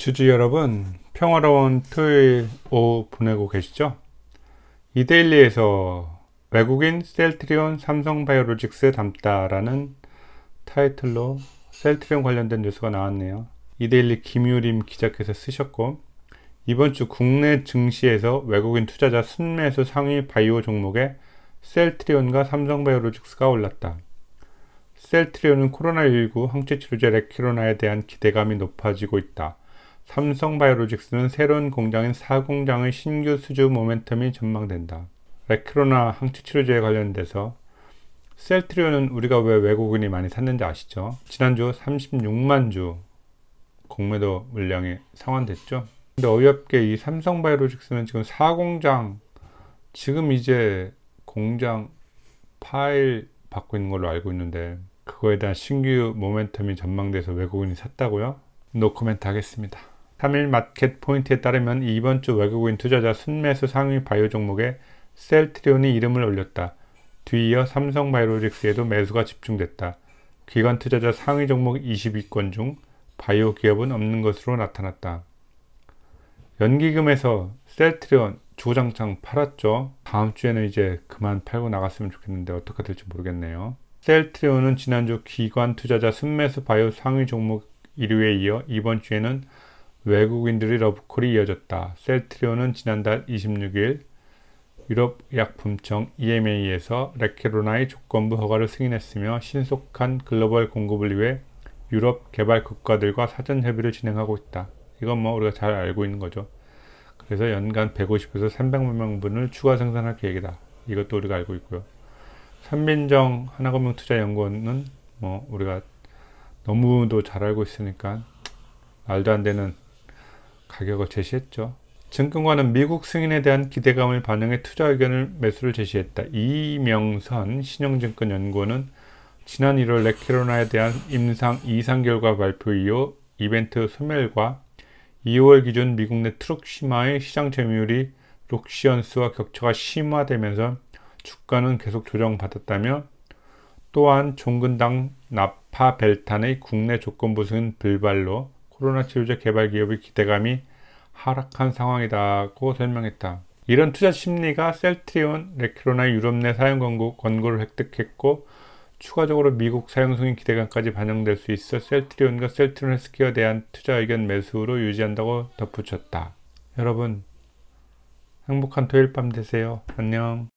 주주 여러분 평화로운 토요일 오후 보내고 계시죠? 이데일리에서 외국인 셀트리온 삼성바이오로직스 담다라는 타이틀로 셀트리온 관련된 뉴스가 나왔네요. 이데일리 김유림 기자께서 쓰셨고 이번 주 국내 증시에서 외국인 투자자 순매수 상위 바이오 종목에 셀트리온과 삼성바이오로직스가 올랐다. 셀트리온은 코로나19 항체 치료제 레키로나에 대한 기대감이 높아지고 있다. 삼성바이오로직스는 새로운 공장인 4공장의 신규 수주 모멘텀이 전망된다. 레크로나 항체치료제에 관련돼서 셀트리온은 우리가 왜 외국인이 많이 샀는지 아시죠? 지난주 36만 주 공매도 물량이 상환됐죠? 근데 어이없게 이 삼성바이오로직스는 지금 4공장 지금 이제 공장 파일 받고 있는 걸로 알고 있는데 그거에 대한 신규 모멘텀이 전망돼서 외국인이 샀다고요? 노코멘트 하겠습니다. 3일 마켓 포인트에 따르면 이번 주 외국인 투자자 순매수 상위 바이오 종목에 셀트리온이 이름을 올렸다. 뒤이어 삼성바이오직스에도 매수가 집중됐다. 기관 투자자 상위 종목 22건 중 바이오 기업은 없는 것으로 나타났다. 연기금에서 셀트리온 주구장창 팔았죠. 다음 주에는 이제 그만 팔고 나갔으면 좋겠는데 어떻게 될지 모르겠네요. 셀트리온은 지난주 기관 투자자 순매수 바이오 상위 종목 1위에 이어 이번 주에는 외국인들의 러브콜이 이어졌다. 셀트리오는 지난달 26일 유럽약품청 EMA에서 레케로나의 조건부 허가를 승인했으며 신속한 글로벌 공급을 위해 유럽 개발 국가들과 사전 협의를 진행하고 있다. 이건 뭐 우리가 잘 알고 있는 거죠. 그래서 연간 150에서 300만 명분을 추가 생산할 계획이다. 이것도 우리가 알고 있고요. 삼민정 하나금융투자연구원은 뭐 우리가 너무도 잘 알고 있으니까 말도 안 되는 가격을 제시했죠. 증권가는 미국 승인에 대한 기대감을 반영해 투자 의견을 매수를 제시했다. 이명선 신영증권연구원은 지난 1월 레키로나에 대한 임상 이상 결과 발표 이후 이벤트 소멸과 2월 기준 미국 내 트룩시마의 시장 점유율이 록시언스와 격차가 심화되면서 주가는 계속 조정받았다며 또한 종근당 나파벨탄의 국내 조건 부승 불발로 코로나 치료제 개발 기업의 기대감이 하락한 상황이라고 설명했다. 이런 투자 심리가 셀트리온, 레키로나 유럽 내 사용 권고, 권고를 획득했고 추가적으로 미국 사용 승인 기대감까지 반영될 수 있어 셀트리온과 셀트리온 헬스케어에 대한 투자 의견 매수로 유지한다고 덧붙였다. 여러분 행복한 토요일 밤 되세요. 안녕.